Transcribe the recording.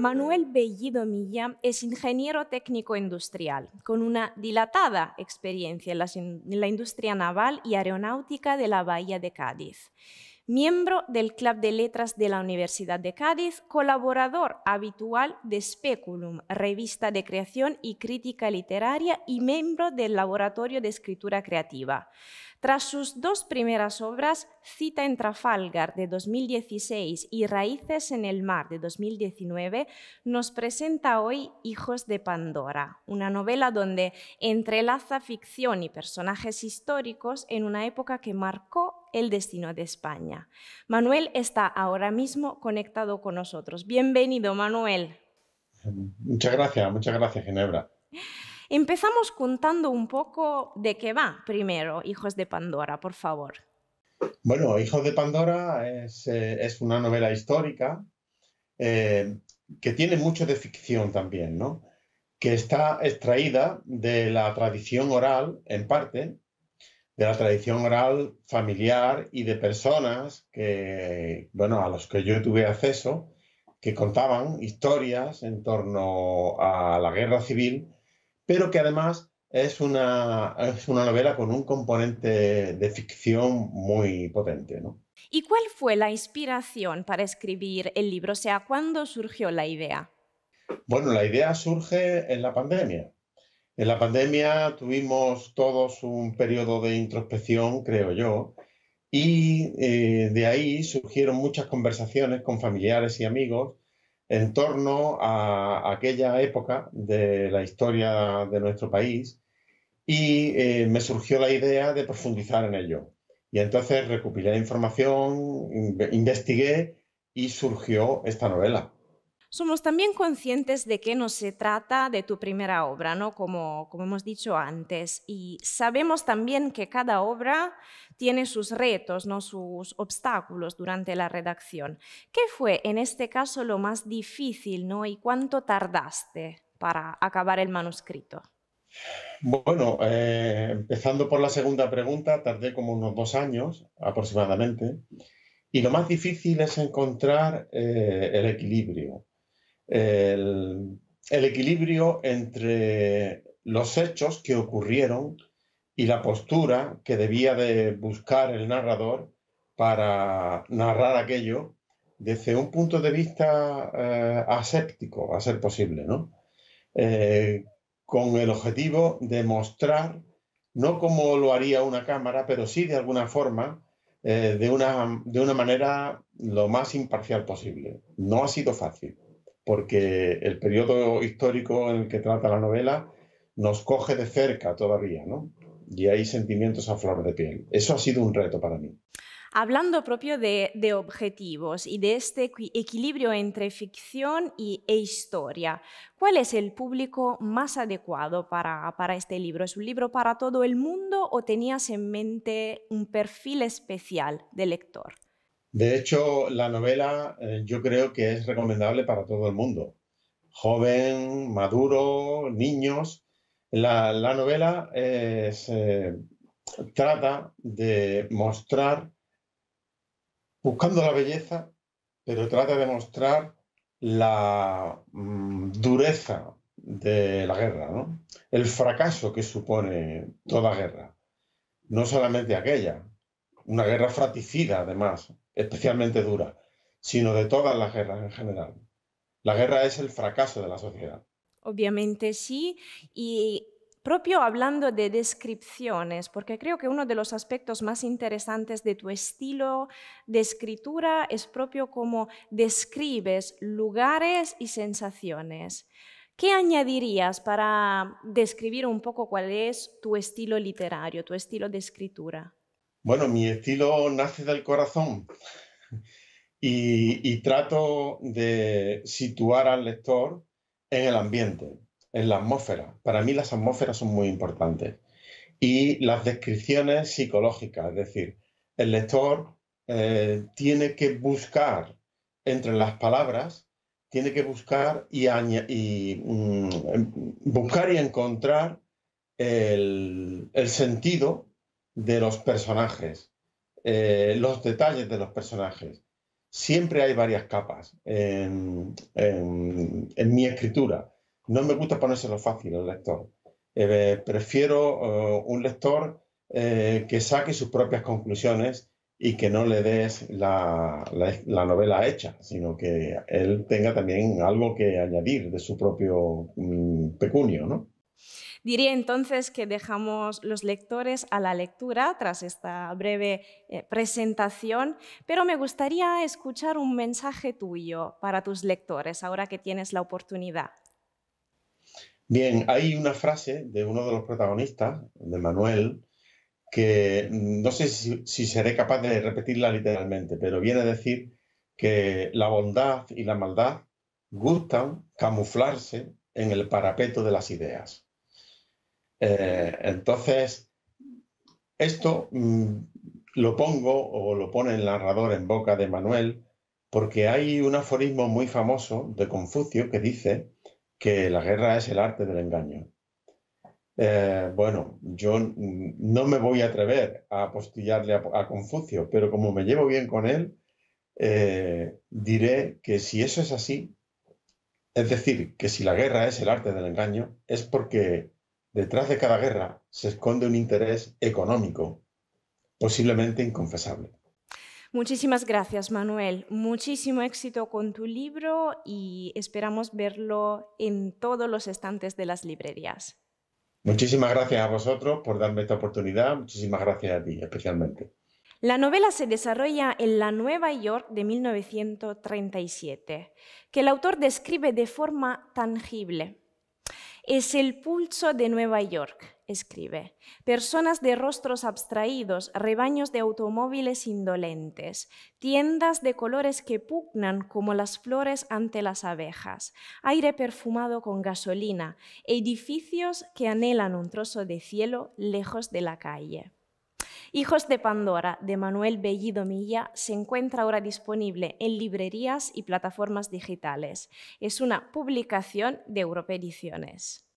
Manuel Bellido Millán es ingeniero técnico industrial, con una dilatada experiencia en la, en la industria naval y aeronáutica de la Bahía de Cádiz miembro del Club de Letras de la Universidad de Cádiz, colaborador habitual de Speculum, revista de creación y crítica literaria y miembro del Laboratorio de Escritura Creativa. Tras sus dos primeras obras, Cita en Trafalgar de 2016 y Raíces en el Mar de 2019, nos presenta hoy Hijos de Pandora, una novela donde entrelaza ficción y personajes históricos en una época que marcó el destino de España. Manuel está ahora mismo conectado con nosotros. Bienvenido, Manuel. Muchas gracias, muchas gracias, Ginebra. Empezamos contando un poco de qué va primero, Hijos de Pandora, por favor. Bueno, Hijos de Pandora es, eh, una novela histórica eh, que tiene mucho de ficción también, ¿no? Que está extraída de la tradición oral, en parte, de la tradición oral familiar y de personas que, bueno, a los que yo tuve acceso, que contaban historias en torno a la guerra civil, pero que además es una, novela con un componente de ficción muy potente, ¿Y cuál fue la inspiración para escribir el libro? O sea, ¿cuándo surgió la idea? Bueno, la idea surge en la pandemia. En la pandemia tuvimos todos un periodo de introspección, creo yo, y eh, de ahí surgieron muchas conversaciones con familiares y amigos en torno a aquella época de la historia de nuestro país y eh, me surgió la idea de profundizar en ello. Y entonces recopilé información, investigué y surgió esta novela somos también conscientes de que no se trata de tu primera obra, ¿no? como, como hemos dicho antes, y sabemos también que cada obra tiene sus retos, ¿no? sus obstáculos durante la redacción. ¿Qué fue en este caso lo más difícil ¿no? y cuánto tardaste para acabar el manuscrito? Bueno, eh, empezando por la segunda pregunta, tardé como unos dos años aproximadamente. Y lo más difícil es encontrar eh, el equilibrio el, equilibrio entre los hechos que ocurrieron y la postura que debía de buscar el narrador para narrar aquello desde un punto de vista eh, aséptico, a ser posible, ¿no? Eh, con el objetivo de mostrar, no como lo haría una cámara, pero sí de alguna forma, eh, de, una, de una manera lo más imparcial posible. No ha sido fácil porque el periodo histórico en el que trata la novela nos coge de cerca todavía, ¿no? Y hay sentimientos a flor de piel. Eso ha sido un reto para mí. Hablando propio de, objetivos y de este equilibrio entre ficción y, e historia, ¿cuál es el público más adecuado para este libro? ¿Es un libro para todo el mundo o tenías en mente un perfil especial de lector? De hecho, la novela eh, yo creo que es recomendable para todo el mundo. Joven, maduro, niños. La, novela eh, trata de mostrar, buscando la belleza, pero trata de mostrar la mm, dureza de la guerra, el fracaso que supone toda guerra, no solamente aquella, una guerra fratricida además, especialmente dura, sino de todas las guerras en general. La guerra es el fracaso de la sociedad. Obviamente sí, y propio hablando de descripciones, porque creo que uno de los aspectos más interesantes de tu estilo de escritura es propio cómo describes lugares y sensaciones. ¿Qué añadirías para describir un poco cuál es tu estilo literario, tu estilo de escritura? Bueno, mi estilo nace del corazón y, trato de situar al lector en el ambiente, en la atmósfera. Para mí las atmósferas son muy importantes. Y las descripciones psicológicas, es decir, el lector eh, tiene que buscar entre las palabras, tiene que buscar y, mm, buscar y encontrar el sentido de los personajes, eh, los detalles de los personajes. Siempre hay varias capas en, mi escritura. No me gusta ponérselo fácil al lector. Eh, prefiero eh, un lector que saque sus propias conclusiones y que no le des la, novela hecha, sino que él tenga también algo que añadir de su propio mm, pecunio, ¿no? Diría entonces que dejamos los lectores a la lectura tras esta breve eh, presentación, pero me gustaría escuchar un mensaje tuyo para tus lectores ahora que tienes la oportunidad. Bien, hay una frase de uno de los protagonistas, de Manuel, que mm, no sé si seré capaz de repetirla literalmente, pero viene a decir que la bondad y la maldad gustan camuflarse en el parapeto de las ideas. Eh, entonces, esto mm, lo pongo o lo pone el narrador en boca de Manuel, porque hay un aforismo muy famoso de Confucio que dice que la guerra es el arte del engaño. Eh, bueno, yo mm, no me voy a atrever a apostillarle a, Confucio, pero como me llevo bien con él, eh, diré que si eso es así, es decir, que si la guerra es el arte del engaño, es porque Detrás de cada guerra se esconde un interés económico, posiblemente inconfesable. Muchísimas gracias, Manuel. Muchísimo éxito con tu libro y esperamos verlo en todos los estantes de las librerías. Muchísimas gracias a vosotros por darme esta oportunidad. Muchísimas gracias a ti, especialmente. La novela se desarrolla en la Nueva York de 1937, que el autor describe de forma tangible. Es el pulso de Nueva York, escribe. Personas de rostros abstraídos, rebaños de automóviles indolentes, tiendas de colores que pugnan como las flores ante las abejas, aire perfumado con gasolina, edificios que anhelan un trozo de cielo lejos de la calle. Hijos de Pandora, de Manuel Bellido Milla, se encuentra ahora disponible en librerías y plataformas digitales. Es una publicación de Europa Ediciones.